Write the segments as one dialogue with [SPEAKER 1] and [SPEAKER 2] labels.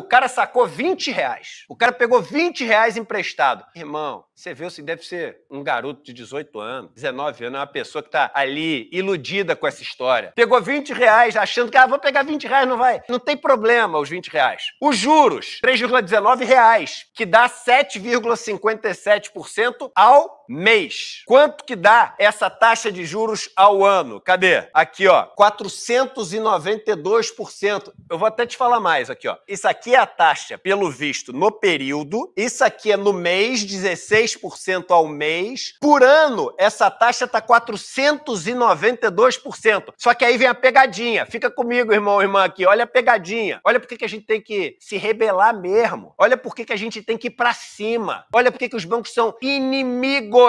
[SPEAKER 1] o cara sacou 20 reais. O cara pegou 20 reais emprestado. Irmão, você viu assim, deve ser um garoto de 18 anos, 19 anos, é uma pessoa que tá ali iludida com essa história. Pegou 20 reais achando que, ah, vou pegar 20 reais, não vai. Não tem problema os 20 reais. Os juros, 3,19 reais, que dá 7,57% ao mês. Quanto que dá essa taxa de juros ao ano? Cadê? Aqui, ó, 492%. Eu vou até te falar mais aqui, ó. Isso aqui é a taxa, pelo visto, no período. Isso aqui é no mês, 16% ao mês. Por ano, essa taxa tá 492%. Só que aí vem a pegadinha. Fica comigo, irmão, irmã aqui. Olha a pegadinha. Olha por que a gente tem que se rebelar mesmo. Olha por que a gente tem que ir para cima. Olha por que os bancos são inimigos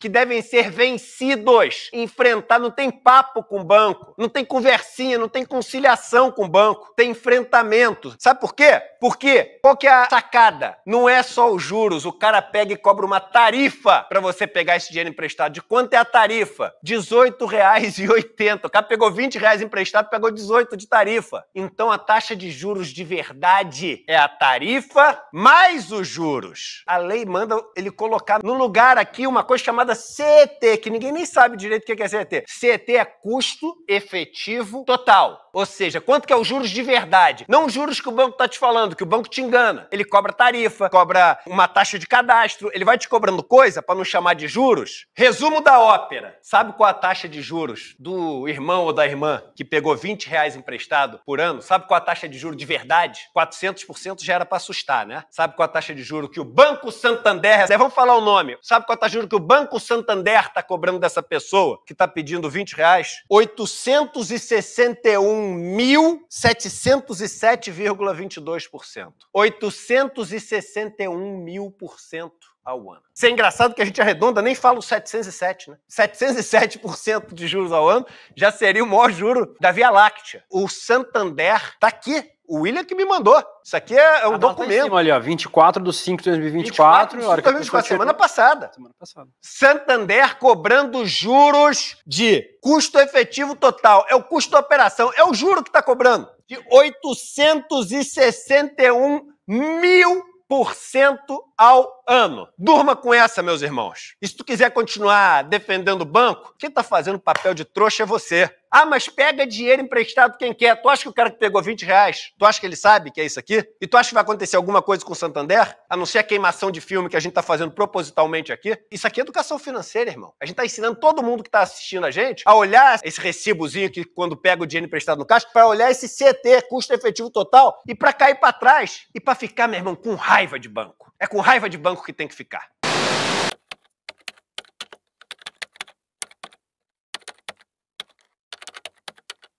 [SPEAKER 1] que devem ser vencidos. Enfrentar não tem papo com o banco, não tem conversinha, não tem conciliação com o banco, tem enfrentamento. Sabe por quê? Porque qual que é a sacada? Não é só os juros, o cara pega e cobra uma tarifa para você pegar esse dinheiro emprestado. De quanto é a tarifa? R$18,80. O cara pegou 20 reais emprestado, pegou 18 de tarifa. Então a taxa de juros de verdade é a tarifa mais os juros. A lei manda ele colocar no lugar aqui uma coisa chamada CET, que ninguém nem sabe direito o que é, é CET. CET é custo efetivo total. Ou seja, quanto que é o juros de verdade? Não os juros que o banco está te falando, que o banco te engana. Ele cobra tarifa, cobra uma taxa de cadastro, ele vai te cobrando coisa para não chamar de juros. Resumo da ópera. Sabe qual é a taxa de juros do irmão ou da irmã que pegou 20 reais emprestado por ano? Sabe qual é a taxa de juros de verdade? 400% já era para assustar, né? Sabe qual a taxa de juro que o Banco Santander... Vamos falar o nome. Sabe qual a taxa juro que o Banco Santander está cobrando dessa pessoa que está pedindo 20 reais, 861.707,22%. 861 mil por cento ao ano. Isso é engraçado que a gente arredonda, nem fala os 707, né? 707% de juros ao ano já seria o maior juro da Via Láctea. O Santander está aqui o William que me mandou. Isso aqui é um ah, documento. Tá cima, ali, ó, 24 de 5 de 2024. 24 de 5 2024, semana passada. Semana passada. Santander cobrando juros de custo efetivo total. É o custo da operação. É o juro que está cobrando. De 861 mil por cento ao ano. Durma com essa, meus irmãos. E se tu quiser continuar defendendo o banco, quem está fazendo papel de trouxa é você. Ah, mas pega dinheiro emprestado quem quer. Tu acha que o cara que pegou 20 reais, tu acha que ele sabe que é isso aqui? E tu acha que vai acontecer alguma coisa com o Santander? A não ser a queimação de filme que a gente tá fazendo propositalmente aqui? Isso aqui é educação financeira, irmão. A gente tá ensinando todo mundo que tá assistindo a gente a olhar esse recibozinho que quando pega o dinheiro emprestado no caixa, para olhar esse CT, custo efetivo total, e para cair para trás e para ficar, meu irmão, com raiva de banco. É com raiva de banco que tem que ficar.